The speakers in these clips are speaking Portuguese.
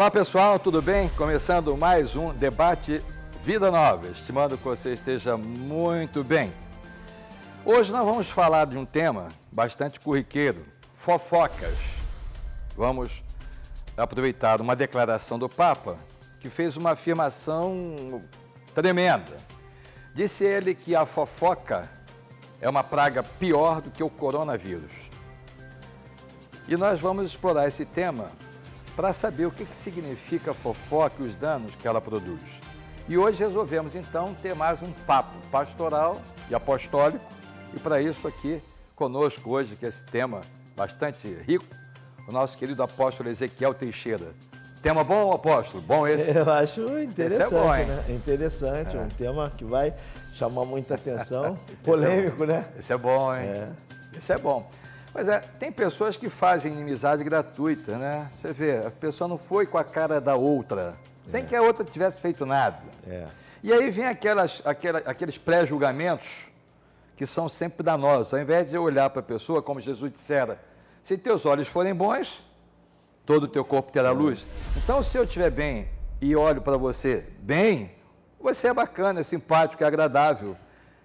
Olá pessoal, tudo bem? Começando mais um debate Vida Nova, estimando que você esteja muito bem. Hoje nós vamos falar de um tema bastante curriqueiro, fofocas. Vamos aproveitar uma declaração do Papa que fez uma afirmação tremenda. Disse ele que a fofoca é uma praga pior do que o coronavírus. E nós vamos explorar esse tema para saber o que, que significa fofoca e os danos que ela produz. E hoje resolvemos então ter mais um papo pastoral e apostólico, e para isso aqui conosco hoje, que é esse tema bastante rico, o nosso querido apóstolo Ezequiel Teixeira. Tema bom, apóstolo? Bom esse? Eu acho interessante, esse é bom, hein? né? Interessante, é. um tema que vai chamar muita atenção. É Polêmico, é né? Esse é bom, hein? É. Esse é bom. Pois é, tem pessoas que fazem inimizade gratuita, né? Você vê, a pessoa não foi com a cara da outra, é. sem que a outra tivesse feito nada. É. E aí vem aquelas, aquela, aqueles pré-julgamentos que são sempre danosos. Ao invés de eu olhar para a pessoa, como Jesus dissera, se teus olhos forem bons, todo o teu corpo terá é. luz. Então, se eu estiver bem e olho para você bem, você é bacana, é simpático, é agradável.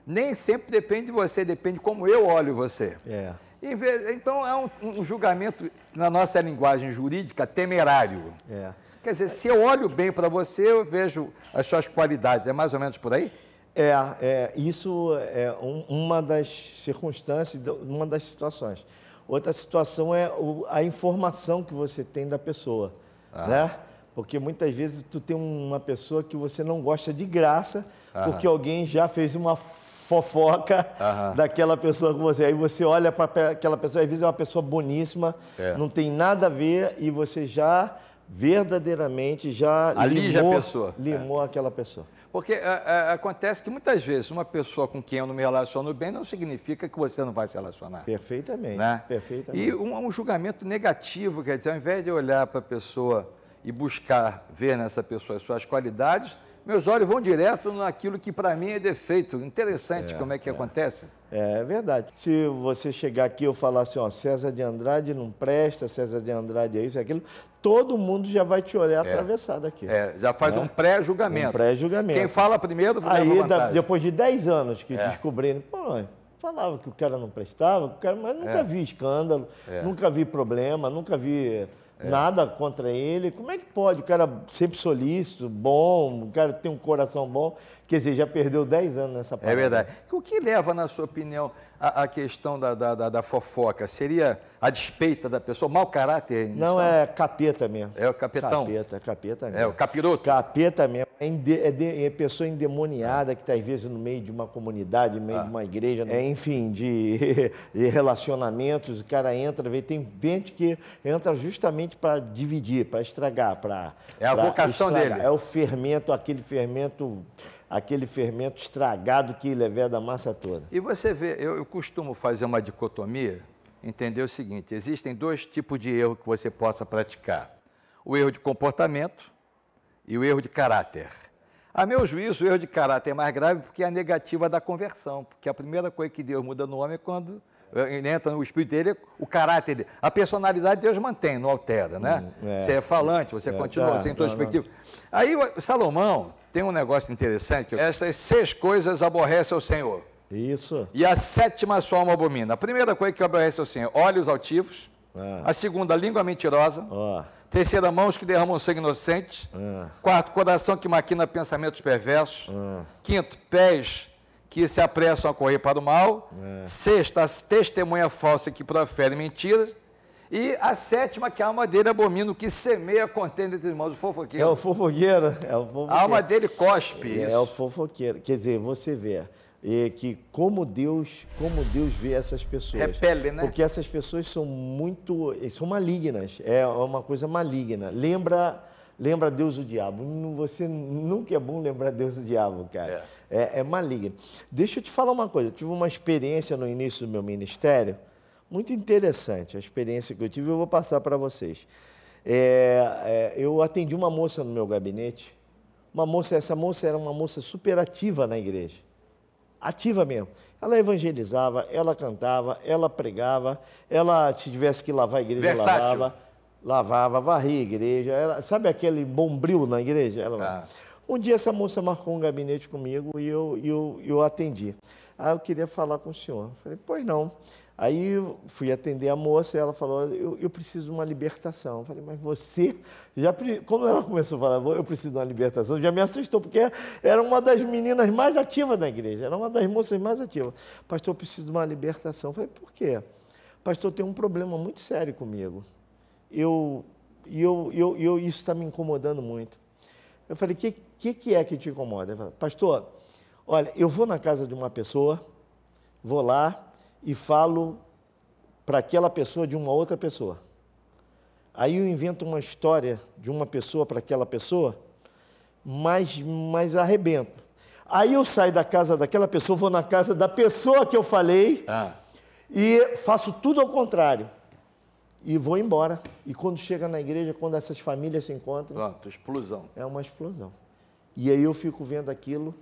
Nem sempre depende de você, depende de como eu olho você. É. Então, é um, um julgamento, na nossa linguagem jurídica, temerário. É. Quer dizer, se eu olho bem para você, eu vejo as suas qualidades. É mais ou menos por aí? É, é isso é um, uma das circunstâncias, uma das situações. Outra situação é o, a informação que você tem da pessoa, ah. né? Porque muitas vezes tu tem uma pessoa que você não gosta de graça, ah. porque alguém já fez uma fofoca uhum. daquela pessoa com você. Aí você olha para aquela pessoa, às vezes é uma pessoa boníssima, é. não tem nada a ver e você já verdadeiramente já Ali limou, já pessoa. limou é. aquela pessoa. Porque a, é, a, é, acontece que muitas vezes uma pessoa com quem eu não me relaciono bem não significa que você não vai se relacionar. Perfeitamente. Né? perfeitamente. E um, um julgamento negativo, quer dizer, ao invés de olhar para a pessoa e buscar ver nessa pessoa as suas qualidades, meus olhos vão direto naquilo que para mim é defeito. Interessante é, como é que é. acontece. É, é, verdade. Se você chegar aqui e eu falar assim, ó, César de Andrade não presta, César de Andrade é isso, é aquilo, todo mundo já vai te olhar é. atravessado aqui. É, já faz né? um pré-julgamento. Um pré-julgamento. Quem fala primeiro Aí, da, depois de 10 anos que é. descobriram, pô, falava que o cara não prestava, o cara, mas nunca é. vi escândalo, é. nunca vi problema, nunca vi é. Nada contra ele. Como é que pode? O cara é sempre solícito, bom, o cara tem um coração bom. Quer dizer, já perdeu 10 anos nessa é parada. É verdade. O que leva, na sua opinião, à questão da, da, da, da, fofoca? Seria a despeita da pessoa, mau caráter? Não, é capeta mesmo. É o capetão? Capeta, capeta mesmo. É o capiroto? Capeta mesmo. É, é, de, é pessoa endemoniada que está, às vezes, no meio de uma comunidade, no meio ah. de uma igreja, é, enfim, de, de, relacionamentos. O cara entra, vê, tem gente que entra justamente para dividir, para estragar, para. É a vocação estragar. dele. É o fermento, aquele fermento aquele fermento estragado que levei é da massa toda. E você vê, eu, eu costumo fazer uma dicotomia, entender o seguinte: existem dois tipos de erro que você possa praticar: o erro de comportamento e o erro de caráter. A meu juízo, o erro de caráter é mais grave porque é a negativa da conversão, porque a primeira coisa que Deus muda no homem é quando é, né, entra no espírito dele, o caráter dele. A personalidade Deus mantém, não altera, né? Hum, é, você é falante, você é, continua tá, sendo tá, perspectiva. Tá. Aí Salomão tem um negócio interessante, que essas seis coisas aborrecem ao Senhor. Isso. E a sétima sua alma abomina. A primeira coisa que aborrece ao é Senhor, olhos altivos. Ah. A segunda, língua mentirosa. Oh. Terceira, mãos que derramam sangue inocente. Ah. Quarto, coração que maquina pensamentos perversos. Ah. Quinto, pés que se apressam a correr para o mal. É. Sexta, as testemunha falsa que proferem mentiras. E a sétima, que a alma dele abomina, o que semeia contendo entre irmãos, o fofoqueiro. É o fofoqueiro, é o fofoqueiro. A alma dele cospe. É, é o fofoqueiro. Quer dizer, você vê é, que como Deus, como Deus vê essas pessoas. Repele, é né? Porque essas pessoas são muito, são malignas, é uma coisa maligna. Lembra lembra Deus o diabo. Você nunca é bom lembrar Deus o diabo, cara. É. É, é maligno. Deixa eu te falar uma coisa. Eu tive uma experiência no início do meu ministério muito interessante. A experiência que eu tive, eu vou passar para vocês. É, é, eu atendi uma moça no meu gabinete. Uma moça, essa moça era uma moça super ativa na igreja. Ativa mesmo. Ela evangelizava, ela cantava, ela pregava, ela, se tivesse que lavar a igreja, Versátil. lavava lavava, varria a igreja. Ela, sabe aquele bombril na igreja? Ela, ah. Um dia essa moça marcou um gabinete comigo e eu, eu, eu atendi. Ah, eu queria falar com o senhor. Falei, pois não. Aí fui atender a moça e ela falou, eu, eu preciso de uma libertação. falei, mas você já quando ela começou a falar, eu preciso de uma libertação, já me assustou porque era uma das meninas mais ativas da igreja, era uma das moças mais ativas. Pastor, eu preciso de uma libertação. falei, por quê? Pastor, tem um problema muito sério comigo eu, eu, eu, eu isso está me incomodando muito. Eu falei, o que, que, que é que te incomoda? Ele falou, pastor, olha, eu vou na casa de uma pessoa, vou lá e falo para aquela pessoa de uma outra pessoa. Aí eu invento uma história de uma pessoa para aquela pessoa, mas, mas arrebento. Aí eu saio da casa daquela pessoa, vou na casa da pessoa que eu falei ah. e faço tudo ao contrário e vou embora. E quando chega na igreja, quando essas famílias se encontram. Pronto, explosão. É uma explosão. E aí eu fico vendo aquilo.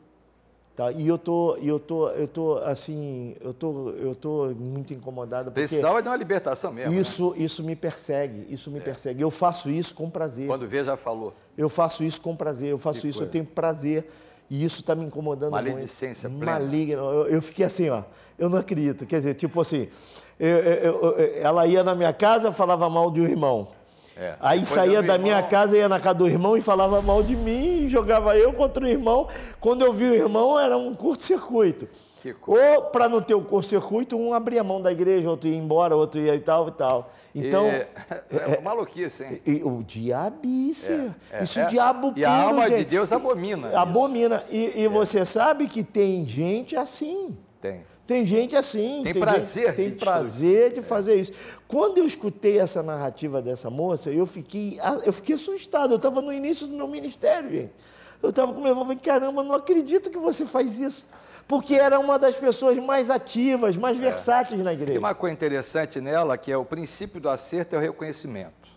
Tá, e eu tô, eu tô, eu tô assim, eu tô, eu tô muito incomodado. Precisava de uma libertação mesmo. Né? Isso, né? isso me persegue, isso me é. persegue. Eu faço isso com prazer. Quando vê, já falou. Eu faço isso com prazer, eu faço que isso, coisa. eu tenho prazer. E isso está me incomodando Maledicência muito. Maledicência plena. Maligno. Eu, eu fiquei assim, ó, eu não acredito. Quer dizer, tipo assim, eu, eu, ela ia na minha casa, falava mal de um irmão. É. Aí Depois saía da irmão... minha casa, ia na casa do irmão e falava mal de mim, e jogava eu contra o irmão. Quando eu vi o irmão, era um curto-circuito. Ou, para não ter o curto-circuito, um abria mão da igreja, outro ia embora, outro ia e tal e tal. Então. E, é, maluquice, hein? o diabice. É, é, isso é, o diabo puro, E a alma gente. de Deus abomina. Abomina. Isso. E, e é. você sabe que tem gente assim. Tem. Tem gente assim. Tem, tem prazer. Gente, tem de prazer de fazer é. isso. Quando eu escutei essa narrativa dessa moça, eu fiquei, eu fiquei assustado. Eu estava no início do meu ministério, gente. Eu estava com meu avô falei, caramba, não acredito que você faz isso. Porque era uma das pessoas mais ativas, mais é. versáteis na igreja. Tem uma coisa interessante nela, que é o princípio do acerto é o reconhecimento.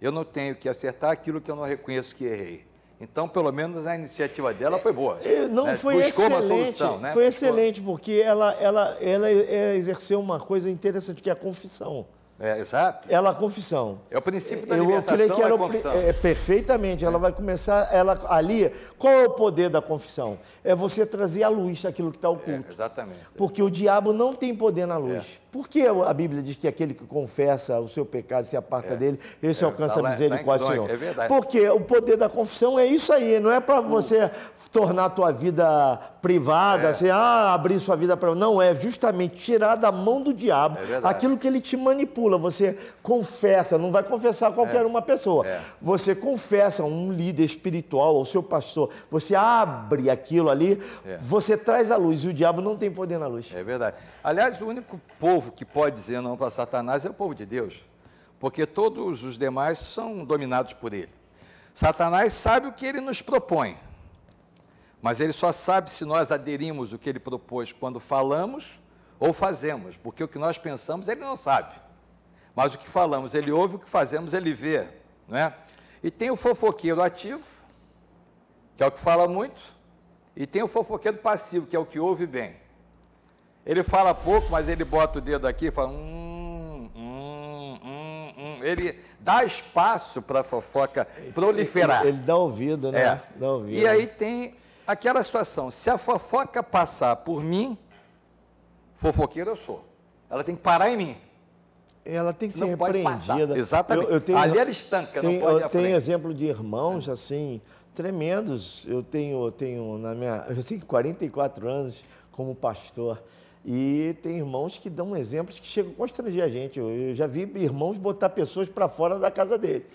Eu não tenho que acertar aquilo que eu não reconheço que errei. Então, pelo menos a iniciativa dela foi boa. É, não né? foi Buscou excelente, uma solução, né? Foi excelente, porque ela, ela, ela é, exerceu uma coisa interessante, que é a confissão. É, exato. Ela é a confissão. É o princípio da eu, libertação. Eu creio que ela, é é confissão. É, perfeitamente. Ela é. vai começar, ela ali. Qual é o poder da confissão? É você trazer à luz aquilo que está oculto. É, exatamente. Porque o diabo não tem poder na luz. É. Por que a Bíblia diz que aquele que confessa o seu pecado se aparta dele, esse alcança a tá misericórdia tá do Senhor? É verdade. Porque o poder da confissão é isso aí. Não é para hum. você tornar a tua vida privada, é. assim, ah, abrir sua vida para. Não, é justamente tirar da mão do diabo é aquilo que ele te manipula. Você confessa, não vai confessar qualquer é. uma pessoa. É. Você confessa um líder espiritual, ao seu pastor. Você abre aquilo ali, é. você traz a luz. E o diabo não tem poder na luz. É verdade. Aliás, o único povo que pode dizer não para Satanás é o povo de Deus. Porque todos os demais são dominados por ele. Satanás sabe o que ele nos propõe mas ele só sabe se nós aderimos o que ele propôs quando falamos ou fazemos, porque o que nós pensamos ele não sabe. Mas o que falamos ele ouve, o que fazemos ele vê, não é? E tem o fofoqueiro ativo, que é o que fala muito, e tem o fofoqueiro passivo, que é o que ouve bem. Ele fala pouco, mas ele bota o dedo aqui e fala, hum, hum, hum, hum. Ele dá espaço para a fofoca proliferar. Ele, ele, dá ouvido, né? É. Dá ouvido. E aí tem aquela situação, se a fofoca passar por mim, fofoqueiro eu sou. Ela tem que parar em mim. Ela tem que ser não repreendida. Exatamente. Eu, eu tenho, Ali ela estanca, tem, não pode Eu tenho exemplo de irmãos, assim, tremendos. Eu tenho, tenho na minha... Eu tenho 44 anos como pastor. E tem irmãos que dão exemplos que chegam a constranger a gente. Eu, eu já vi irmãos botar pessoas para fora da casa dele.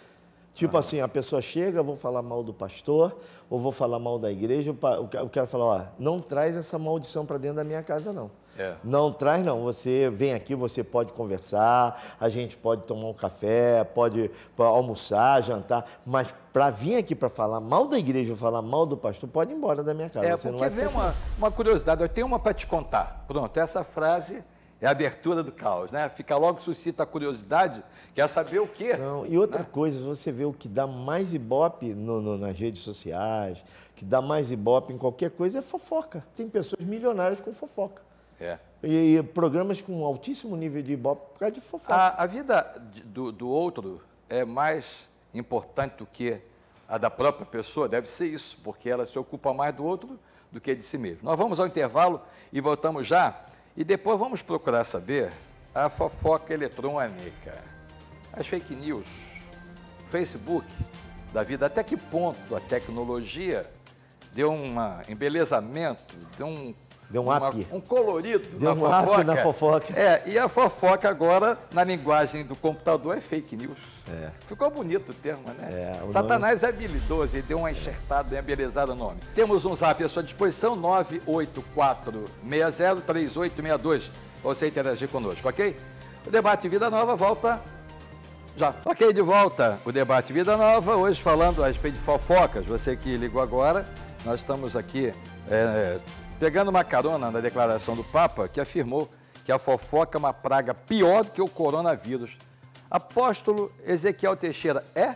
Tipo ah. assim, a pessoa chega, vou falar mal do pastor, ou vou falar mal da igreja, o cara fala, ó, não traz essa maldição para dentro da minha casa, não. É. Não traz, não. Você vem aqui, você pode conversar, a gente pode tomar um café, pode almoçar, jantar, mas para vir aqui para falar mal da igreja, falar mal do pastor, pode ir embora da minha casa. É, você porque vem uma, uma curiosidade, eu tenho uma para te contar. Pronto, essa frase é a abertura do caos, né? Fica logo suscita a curiosidade, quer saber o quê. Não, e outra né? coisa, você vê o que dá mais ibope no, no, nas redes sociais, que dá mais ibope em qualquer coisa, é fofoca. Tem pessoas milionárias com fofoca. É. E, e programas com altíssimo nível de ibope por causa de fofoca. A, a vida do, do outro é mais importante do que a da própria pessoa, deve ser isso, porque ela se ocupa mais do outro do que de si mesmo. Nós vamos ao intervalo e voltamos já e depois vamos procurar saber a fofoca eletrônica, as fake news, Facebook da vida, até que ponto a tecnologia deu um embelezamento, deu um Deu um up. Um colorido Deu na um fofoca. na fofoca. É, e a fofoca agora, na linguagem do computador, é fake news. É. Ficou bonito o termo, né? É, o Satanás nome... é habilidoso, e deu uma enxertada, é. embelezada no nome. Temos um zap à sua disposição, 984603862. Você interagir conosco, ok? O debate Vida Nova volta já. Ok, de volta. O debate Vida Nova, hoje falando a respeito de fofocas. Você que ligou agora, nós estamos aqui. É, pegando uma carona na declaração do Papa, que afirmou que a fofoca é uma praga pior do que o coronavírus. Apóstolo Ezequiel Teixeira é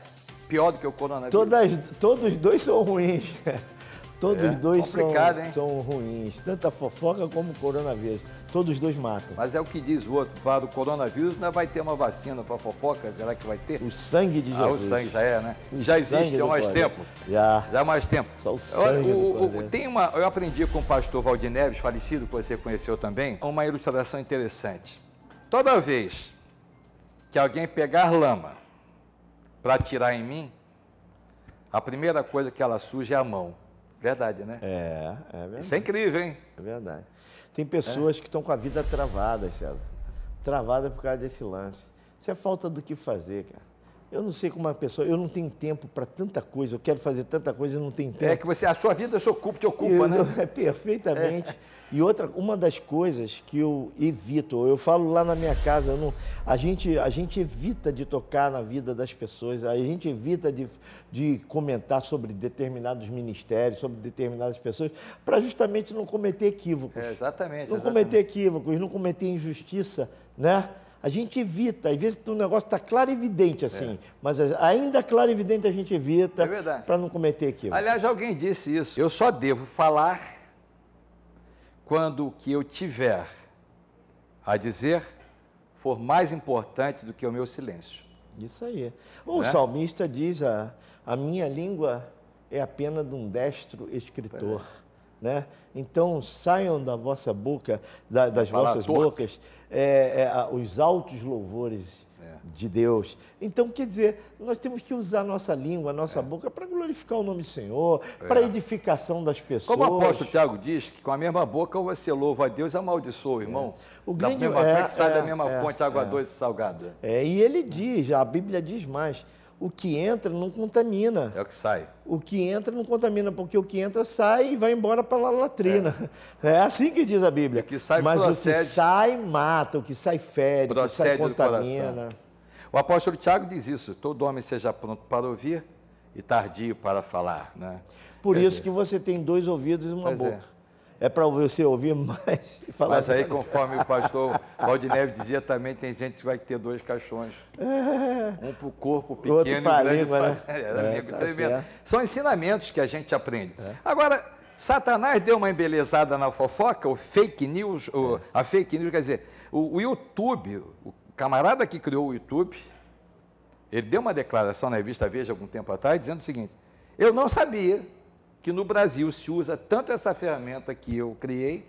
pior do que o coronavírus? Todas, todos dois são ruins. Todos é, dois são, são, ruins, tanto a fofoca como o coronavírus. Todos os dois matam. Mas é o que diz o outro, para o coronavírus não vai ter uma vacina para fofoca, será que vai ter? O sangue de Jesus. Ah, o sangue já é, né? O já existe há mais tempo. Já. Já há mais tempo. Só o sangue o, o, tem uma, eu aprendi com o pastor Valdir Neves, falecido, que você conheceu também, uma ilustração interessante. Toda vez que alguém pegar lama para tirar em mim, a primeira coisa que ela suja é a mão. Verdade, né? É, é verdade. Isso é incrível, hein? É verdade. Tem pessoas é. que estão com a vida travada, César. Travada por causa desse lance. Isso é falta do que fazer, cara. Eu não sei como uma pessoa, eu não tenho tempo para tanta coisa, eu quero fazer tanta coisa e não tenho é tempo. É que você, a sua vida se ocupa, te ocupa, eu, né? É perfeitamente. É. E outra, uma das coisas que eu evito, eu falo lá na minha casa, não, a, gente, a gente evita de tocar na vida das pessoas, a gente evita de, de comentar sobre determinados ministérios, sobre determinadas pessoas, para justamente não cometer equívocos. É, exatamente. Não exatamente. cometer equívocos, não cometer injustiça, né? a gente evita. Às vezes o negócio está claro e evidente, assim. É. Mas é, ainda claro e evidente a gente evita é para não cometer aquilo. Aliás, alguém disse isso. Eu só devo falar quando o que eu tiver a dizer for mais importante do que o meu silêncio. Isso aí. O né? salmista diz: a, a minha língua é a pena de um destro escritor. É. Né? Então saiam da vossa boca, da, das Fala vossas torto. bocas, é, é, os altos louvores é. de Deus. Então, quer dizer, nós temos que usar a nossa língua, a nossa é. boca, para glorificar o nome do Senhor, para é. edificação das pessoas. Como o apóstolo Tiago diz, que com a mesma boca você louva a Deus e amaldiçoa o é. irmão. O grande, da mesma fonte, sai da mesma fonte, água doce e salgada. e ele diz, a Bíblia diz mais, o que entra não contamina. É o que sai. O que entra não contamina, porque o que entra sai e vai embora para a latrina. É. é. assim que diz a Bíblia. O que sai Mas procede, o que sai mata, o que sai fere, o que sai contamina. O apóstolo Tiago diz isso: todo homem seja pronto para ouvir e tardio para falar. Né? Por Quer isso dizer... que você tem dois ouvidos e uma é. boca. É é para você ouvir mais e falar. Mas aí, conforme o pastor Valdineve dizia também, tem gente que vai ter dois caixões. É. Um para o corpo pequeno Outro e grande. Língua, pra... né? é, é então tá São ensinamentos que a gente aprende. É. Agora, Satanás deu uma embelezada na fofoca, o fake news, o, a fake news, quer dizer, o, o YouTube, o camarada que criou o YouTube, ele deu uma declaração na revista Veja algum tempo atrás, dizendo o seguinte, eu não sabia que no Brasil se usa tanto essa ferramenta que eu criei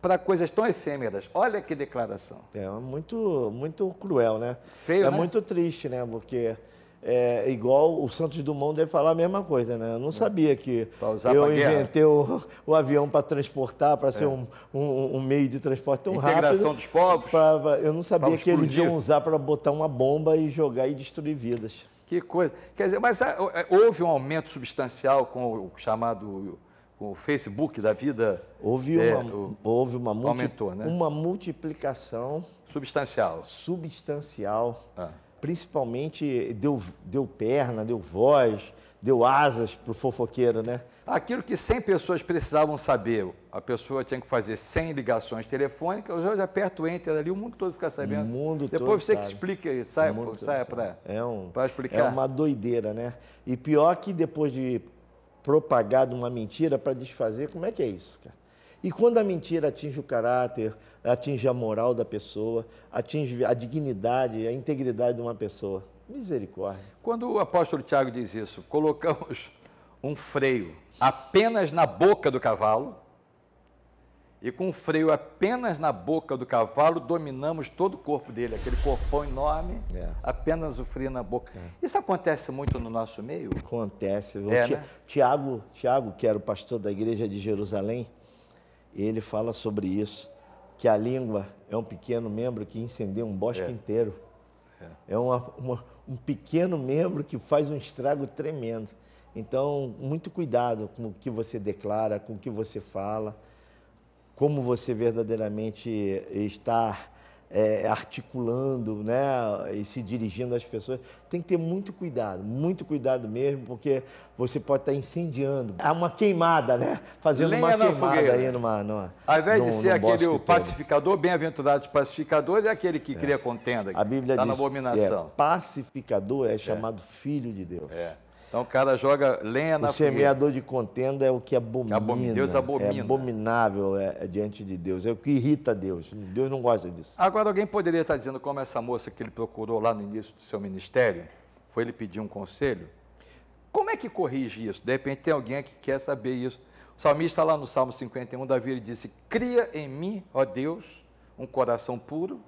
para coisas tão efêmeras. Olha que declaração. É muito, muito cruel, né? Feio, é né? muito triste, né? Porque é igual o Santos Dumont deve falar a mesma coisa, né? Eu não sabia que eu inventei o, o avião para transportar, para ser é. um, um, um, meio de transporte tão Integração rápido. Integração dos povos. Pra, eu não sabia que eles iam usar para botar uma bomba e jogar e destruir vidas. Que coisa. Quer dizer, mas ah, é, houve um aumento substancial com o chamado com o Facebook da vida? Houve é, uma, o, houve uma, multi, aumentou, né? uma multiplicação substancial. Substancial. Ah principalmente deu, deu perna, deu voz, deu asas para o fofoqueiro, né? Aquilo que 100 pessoas precisavam saber, a pessoa tinha que fazer 100 ligações telefônicas, eu já aperto o enter ali, o mundo todo fica sabendo. O mundo Depois todo você sabe. que explica, saia, saia para é um, explicar. É uma doideira, né? E pior que depois de propagado uma mentira para desfazer, como é que é isso, cara? E quando a mentira atinge o caráter, atinge a moral da pessoa, atinge a dignidade, a integridade de uma pessoa. Misericórdia. Quando o apóstolo Tiago diz isso, colocamos um freio apenas na boca do cavalo e com um freio apenas na boca do cavalo dominamos todo o corpo dele, aquele corpão enorme, é. apenas o freio na boca. É. Isso acontece muito no nosso meio? Acontece. É, né? Tiago, né? Tiago, que era o pastor da igreja de Jerusalém, ele fala sobre isso, que a língua é um pequeno membro que incendeia um bosque é. inteiro. É, é uma, uma, um pequeno membro que faz um estrago tremendo. Então, muito cuidado com o que você declara, com o que você fala, como você verdadeiramente está é, articulando né, e se dirigindo às pessoas. Tem que ter muito cuidado, muito cuidado mesmo, porque você pode estar incendiando. Há uma queimada, né? Fazendo Lenha uma queimada fogueira. aí numa, numa. Ao invés num, de ser aquele pacificador, bem-aventurado pacificador, é aquele que é. cria contenda. A Bíblia tá diz, na é abominação. É, pacificador é chamado filho de Deus. É. Então o cara joga lenha na O semeador de contenda é o que abomina. abomina. Deus é abomina. É abominável é, é, diante de Deus. É o que irrita Deus. Deus não gosta disso. Agora, alguém poderia estar dizendo como essa moça que ele procurou lá no início do seu ministério, foi ele pedir um conselho? Como é que corrige isso? De repente tem alguém que quer saber isso. O salmista lá no Salmo 51, Davi ele disse, cria em mim, ó Deus, um coração puro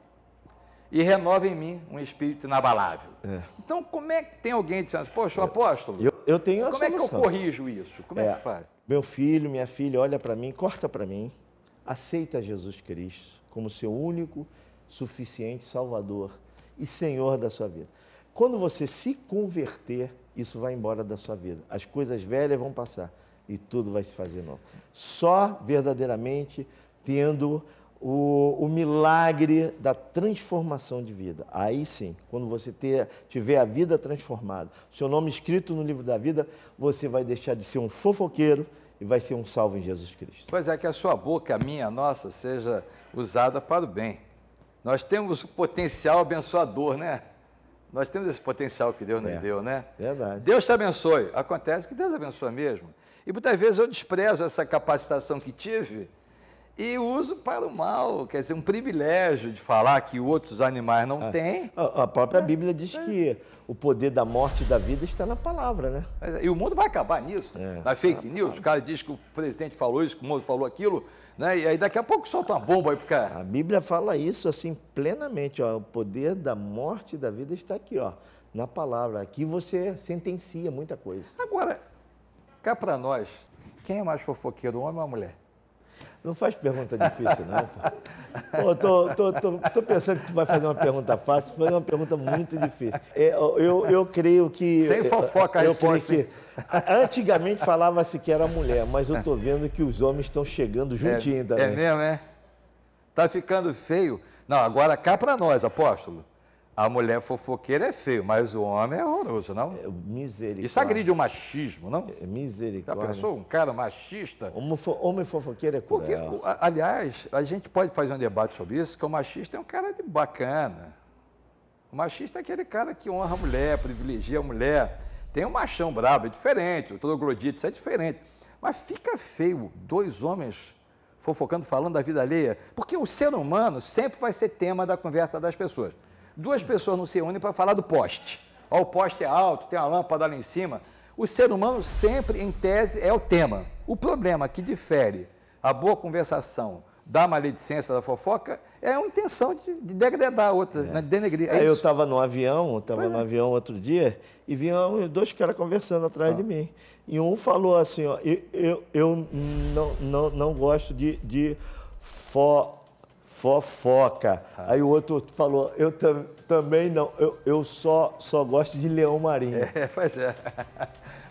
e renova em mim um espírito inabalável. É. Então, como é que tem alguém dizendo, assim, poxa, é. apóstolo, eu, eu tenho como solução. é que eu corrijo isso? Como é, é que faz? Meu filho, minha filha, olha para mim, corta para mim, aceita Jesus Cristo como seu único, suficiente Salvador e Senhor da sua vida. Quando você se converter, isso vai embora da sua vida. As coisas velhas vão passar e tudo vai se fazer novo. Só verdadeiramente tendo o, o, milagre da transformação de vida. Aí sim, quando você ter, tiver a vida transformada, seu nome escrito no livro da vida, você vai deixar de ser um fofoqueiro e vai ser um salvo em Jesus Cristo. Pois é, que a sua boca, a minha, a nossa, seja usada para o bem. Nós temos o potencial abençoador, né? Nós temos esse potencial que Deus nos é, deu, né? Verdade. Deus te abençoe. Acontece que Deus abençoa mesmo. E muitas vezes eu desprezo essa capacitação que tive e uso para o mal. Quer dizer, um privilégio de falar que outros animais não ah, têm. A, a própria é, Bíblia diz é. que o poder da morte e da vida está na palavra, né? E o mundo vai acabar nisso. É, na é fake é news, o cara diz que o presidente falou isso, que o mundo falou aquilo, né? E aí daqui a pouco solta uma bomba aí pro cara. A Bíblia fala isso assim plenamente, ó. O poder da morte e da vida está aqui, ó. Na palavra. Aqui você sentencia muita coisa. Agora, cá para nós, quem é mais fofoqueiro, homem ou mulher? Não faz pergunta difícil, não. Pô, tô, tô, tô, tô, pensando que tu vai fazer uma pergunta fácil, foi uma pergunta muito difícil. Eu, é, eu, eu creio que. Sem fofoca, eu, eu creio que. Antigamente falava-se que era mulher, mas eu tô vendo que os homens estão chegando é, juntinho é, também. É mesmo, é? Tá ficando feio. Não, agora cá para nós, apóstolo. A mulher fofoqueira é feio, mas o homem é horroroso, não? É, misericórdia. Isso agride o machismo, não? É, misericórdia. Já pensou um cara machista? Homem, fo homem fofoqueiro é cruel. Porque, aliás, a gente pode fazer um debate sobre isso, que o machista é um cara de bacana. O machista é aquele cara que honra a mulher, privilegia a mulher. Tem um machão brabo, é diferente, o troglodita, isso é diferente. Mas fica feio dois homens fofocando, falando da vida alheia, porque o ser humano sempre vai ser tema da conversa das pessoas. Duas pessoas não se unem para falar do poste. Ó, o poste é alto, tem uma lâmpada lá em cima. O ser humano sempre, em tese, é o tema. O problema que difere a boa conversação da maledicência, da fofoca, é a intenção de, de degradar a outra, é. né, de denegrir. É eu estava no avião, estava no é. avião outro dia, e vinham dois caras conversando atrás ah. de mim. E um falou assim, ó, eu, eu, eu não, não, não gosto de, de fo fofoca. Ah. Aí o outro falou, eu tam, também não, eu, eu, só, só gosto de leão marinho. É, pois é.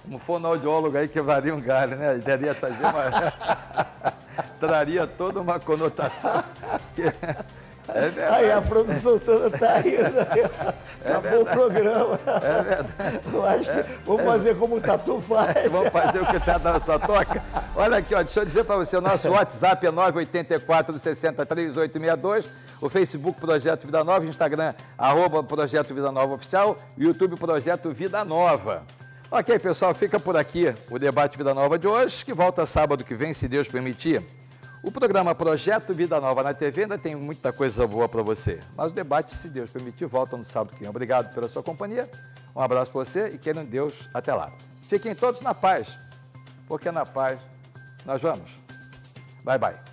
Um fonoaudiólogo aí quebraria um galho, né? Daria trazer uma... Traria toda uma conotação que... É verdade. Aí a produção toda tá aí. É né? Acabou verdade. o programa. É verdade. Eu acho que é, vou fazer como o Tatu faz. É, vamos fazer o que o na sua toca. Olha aqui, ó, deixa eu dizer para você, o nosso WhatsApp é 984 603862 o Facebook Projeto Vida Nova, Instagram, arroba Projeto Vida Nova Oficial, YouTube Projeto Vida Nova. Ok, pessoal, fica por aqui o debate Vida Nova de hoje, que volta sábado que vem, se Deus permitir. O programa Projeto Vida Nova na TV ainda tem muita coisa boa para você. Mas o debate, se Deus permitir, volta no sábado que vem. Obrigado pela sua companhia. Um abraço para você e querendo Deus até lá. Fiquem todos na paz, porque na paz nós vamos. Bye, bye.